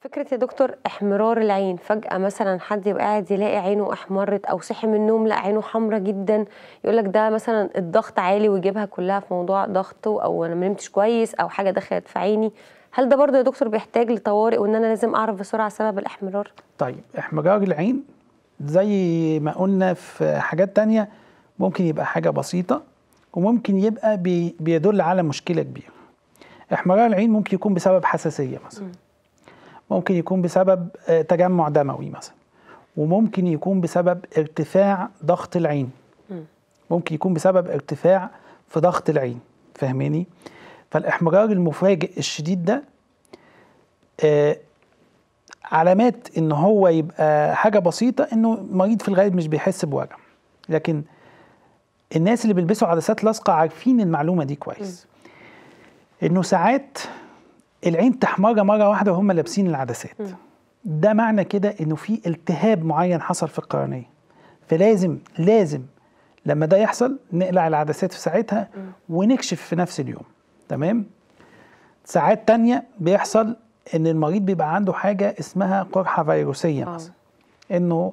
فكرة يا دكتور احمرار العين فجأة مثلا حد يبقى قاعد يلاقي عينه احمرت أو صحي من النوم لقى عينه حمرة جدا يقولك ده مثلا الضغط عالي ويجيبها كلها في موضوع ضغطه أو أنا منمتش كويس أو حاجة دخلت في عيني هل ده برضه يا دكتور بيحتاج لطوارئ وإن أنا لازم أعرف بسرعة سبب الاحمرار؟ طيب احمرار العين زي ما قلنا في حاجات تانية ممكن يبقى حاجة بسيطة وممكن يبقى بيدل على مشكلة كبيرة احمرار العين ممكن يكون بسبب حساسية مثلا م. ممكن يكون بسبب آه، تجمع دموي مثلا وممكن يكون بسبب ارتفاع ضغط العين ممكن يكون بسبب ارتفاع في ضغط العين فاهماني فالاحمرار المفاجئ الشديد ده آه علامات ان هو يبقى حاجه بسيطه انه المريض في الغالب مش بيحس بوجع لكن الناس اللي بيلبسوا عدسات لاصقه عارفين المعلومه دي كويس انه ساعات العين تحمر مره واحده وهم لابسين العدسات ده معنى كده انه في التهاب معين حصل في القرنيه فلازم لازم لما ده يحصل نقلع العدسات في ساعتها ونكشف في نفس اليوم تمام ساعات تانية بيحصل ان المريض بيبقى عنده حاجه اسمها قرحه فيروسيه آه. مثلا انه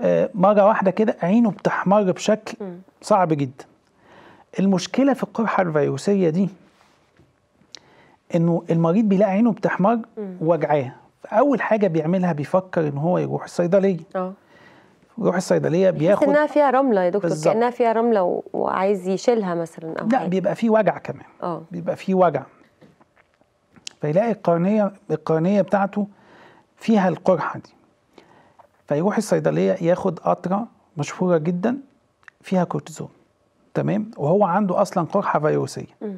آه، مره واحده كده عينه بتحمر بشكل صعب جدا المشكله في القرحه الفيروسيه دي انه المريض بيلاقي عينه بتحمر وجعاه فاول حاجه بيعملها بيفكر ان هو يروح الصيدليه اه يروح الصيدليه بياخد انها فيها رمله يا دكتور بالزبط. كانها فيها رمله وعايز يشيلها مثلا او لا حاجة. بيبقى فيه وجع كمان اه بيبقى فيه وجع فيلاقي القرنيه القرنيه بتاعته فيها القرحه دي فيروح الصيدليه ياخد قطره مشهوره جدا فيها كورتيزون تمام وهو عنده اصلا قرحه فيروسيه م.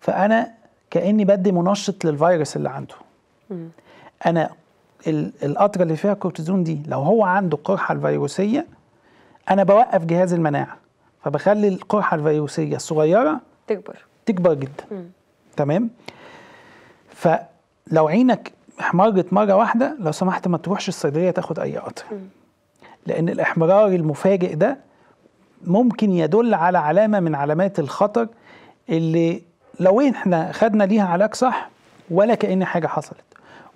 فانا كاني بدي منشط للفيروس اللي عنده انا القطره اللي فيها الكورتيزون دي لو هو عنده قرحه الفيروسيه انا بوقف جهاز المناعه فبخلي القرحه الفيروسيه الصغيره تكبر تكبر جدا مم. تمام فلو عينك احمرت مره واحده لو سمحت ما تروحش الصيدليه تاخد اي قطر لان الاحمرار المفاجئ ده ممكن يدل على علامه من علامات الخطر اللي لو إيه احنا خدنا ليها علاج صح ولا كأن حاجة حصلت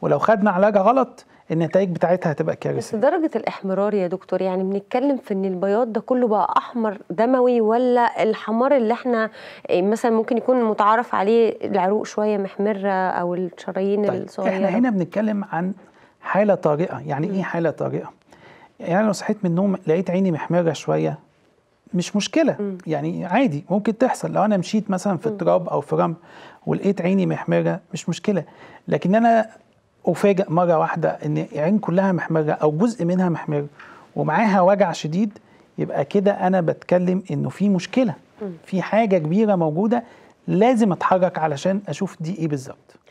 ولو خدنا علاج غلط النتائج بتاعتها هتبقى كارثيه بس درجه الاحمرار يا دكتور يعني بنتكلم في ان البياض ده كله بقى احمر دموي ولا الحمار اللي احنا إيه، مثلا ممكن يكون متعارف عليه العروق شويه محمره او الشرايين طيب الصغيره احنا هنا بنتكلم عن حاله طارئه يعني م. ايه حاله طارئه يعني لو صحيت من النوم لقيت عيني محمره شويه مش مشكله م. يعني عادي ممكن تحصل لو انا مشيت مثلا في التراب او في رمل ولقيت عيني محمره مش مشكله لكن انا افاجئ مره واحده ان عين كلها محمره او جزء منها محمر ومعاها وجع شديد يبقى كده انا بتكلم انه في مشكله في حاجه كبيره موجوده لازم اتحرك علشان اشوف دي ايه بالظبط